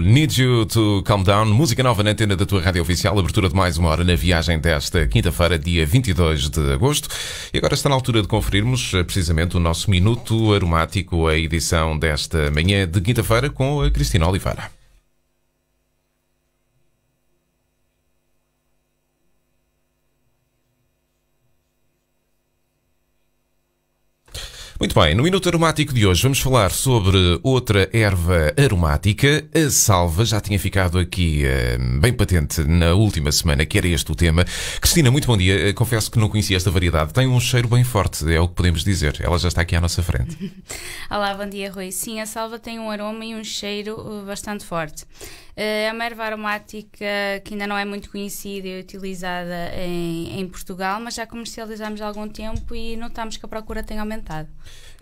Need You to Calm Down, música nova na antena da tua rádio oficial, abertura de mais uma hora na viagem desta quinta-feira, dia 22 de agosto. E agora está na altura de conferirmos eh, precisamente o nosso minuto aromático, a edição desta manhã de quinta-feira com a Cristina Oliveira. Muito bem, no Minuto Aromático de hoje vamos falar sobre outra erva aromática, a salva. Já tinha ficado aqui uh, bem patente na última semana, que era este o tema. Cristina, muito bom dia. Eh, confesso que não conhecia esta variedade. Tem um cheiro bem forte, é o que podemos dizer. Ela já está aqui à nossa frente. Olá, bom dia, Rui. Sim, a salva tem um aroma e um cheiro eh, bastante forte. Uh, é uma erva aromática que ainda não é muito conhecida e utilizada em, em, Portugal, mas já comercializamos há algum tempo e notamos que a procura tem aumentado.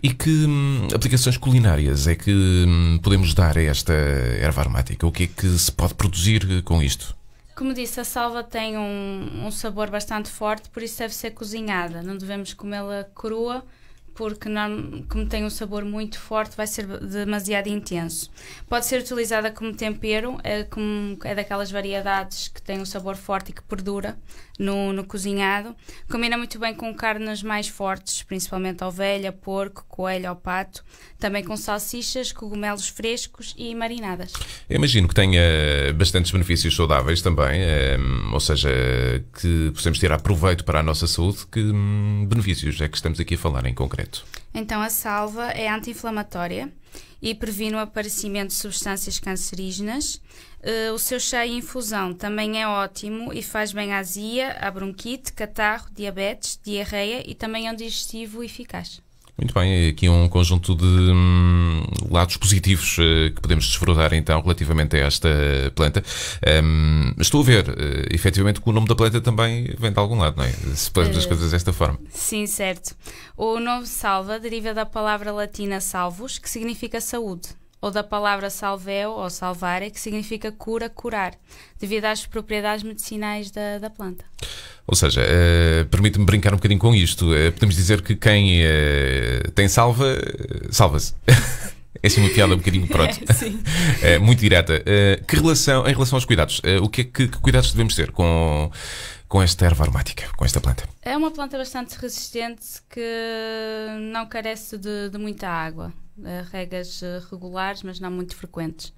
E que hum, aplicações culinárias é que hum, podemos dar a esta erva aromática? O que é que se pode produzir eh, com isto? Como disse, a salva tem um, um sabor bastante forte, por isso deve ser cozinhada. Não devemos comê-la crua, porque não, como tem um sabor muito forte, vai ser demasiado intenso. Pode ser utilizada como tempero, é, como, é daquelas variedades que tem um sabor forte e que perdura no, no cozinhado. Combina muito bem com carnes mais fortes, principalmente ovelha, porco, coelho ou pato. Também com salsichas, cogumelos frescos e marinadas. Eu imagino que tenha bastantes benefícios saudáveis também, ehm, ou seja, que possamos tirar proveito para a nossa saúde. Que hum, benefícios é que estamos aqui a falar em concreto? Então, a salva é anti-inflamatória e previne o aparecimento de substâncias cancerígenas. Eh, o seu chá e infusão também é ótimo e faz bem à azia, à bronquite, catarro, diabetes, diarreia e também é um digestivo eficaz. Muito bem, aqui um conjunto de hum, lados positivos uh, que podemos desfrutar então relativamente a esta planta. Um, estou a ver, uh, efetivamente, que o nome da planta também vem de algum lado, não é? Se podemos uh, as eh, coisas desta forma. Sim, certo. O nome salva deriva da palavra latina salvus, que significa saúde ou da palavra salveu ou salvare, é que significa cura, curar, devido às propriedades medicinais da, da planta. Ou seja, uh, permite-me brincar um bocadinho com isto. Uh, podemos dizer que quem uh, tem salva, salva-se. É sim uma piada um bocadinho pronto. É, é, muito direta. Uh, que relação, em relação aos cuidados, uh, o que é que, que, cuidados devemos ter com, com esta erva aromática, com esta planta? É uma planta bastante resistente que não carece de, de muita água. Eh, regas eh, regulares, mas não muito frequentes.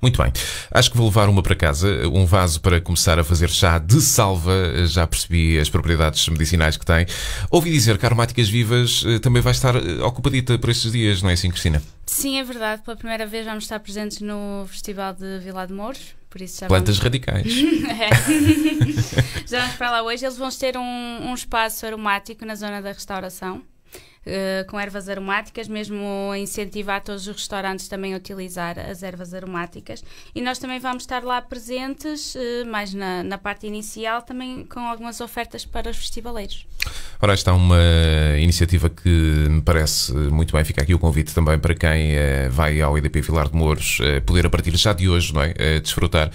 Muito bem. Acho que vou levar uma para casa, um vaso para começar a fazer chá de salva. Eh, já percebi as propriedades medicinais que tem. Ouvi dizer que aromáticas vivas também vai estar ocupadita por estes dias, não é assim, Cristina? Sim, é verdade. Pela primeira vez vamos estar presentes no Festival de Vila de Mouros. Por isso já Plantas vamos... radicais. é. já vamos para lá hoje. Eles vão ter um, um espaço aromático na zona da restauração. Eh, com ervas aromáticas, mesmo incentivar todos os restaurantes também a utilizar as ervas aromáticas. E nós também vamos estar lá presentes, eh, mais na, na parte inicial, também com algumas ofertas para os festivaleiros. Ora, esta é uma iniciativa que me parece muito bem. Fica aqui o convite também para quem eh, vai ao EDP Vilar de Mouros poder, a partir já de hoje, não é? desfrutar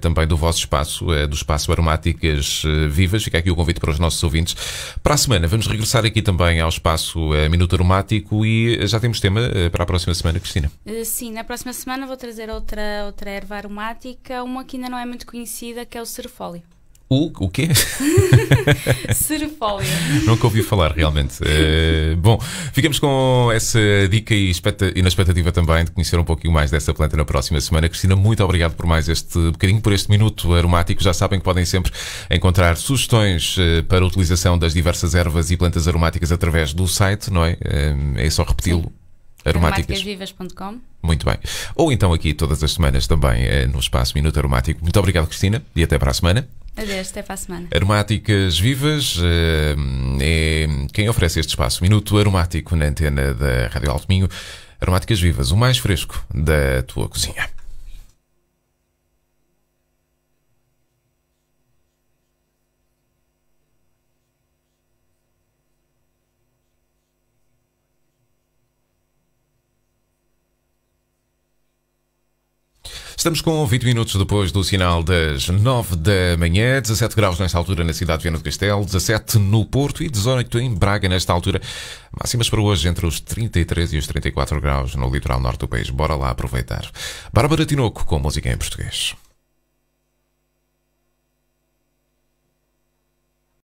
também do vosso espaço, do espaço Aromáticas Vivas. Fica aqui o convite para os nossos ouvintes. Para a semana, vamos regressar aqui também ao espaço é Minuto Aromático e já temos tema eh, para a próxima semana, Cristina. Eh, sim, na próxima semana vou trazer outra, outra erva aromática, uma que ainda não é muito conhecida, que é o cerfólio. O, o quê? Serifólia. Nunca ouvi falar, realmente. Uh, bom, ficamos com essa dica e, e, na expectativa também de conhecer um pouquinho mais dessa planta na próxima semana. Cristina, muito obrigado por mais este bocadinho, por este minuto aromático. Já sabem que podem sempre encontrar sugestões eh, para a utilização das diversas ervas e plantas aromáticas através do site, não é? Uh, é só repeti-lo. Aromáticasvivas.com Muito bem. Ou então aqui todas as semanas também no espaço Minuto Aromático. Muito obrigado, Cristina, e até para a semana. Adeus, até para a semana. Aromáticas Vivas eh, é quem oferece este espaço. Minuto aromático na antena da Rádio Alto Minho. Aromáticas Vivas, o mais fresco da tua cozinha. Estamos com 20 minutos depois do sinal das 9 da manhã, 17 graus nesta altura na cidade de Viana do Castelo, 17 no Porto e 18 em Braga nesta altura. Máximas para hoje entre os 33 e os 34 graus no litoral norte do país. Bora lá aproveitar. Bárbara Tinoco com música em português.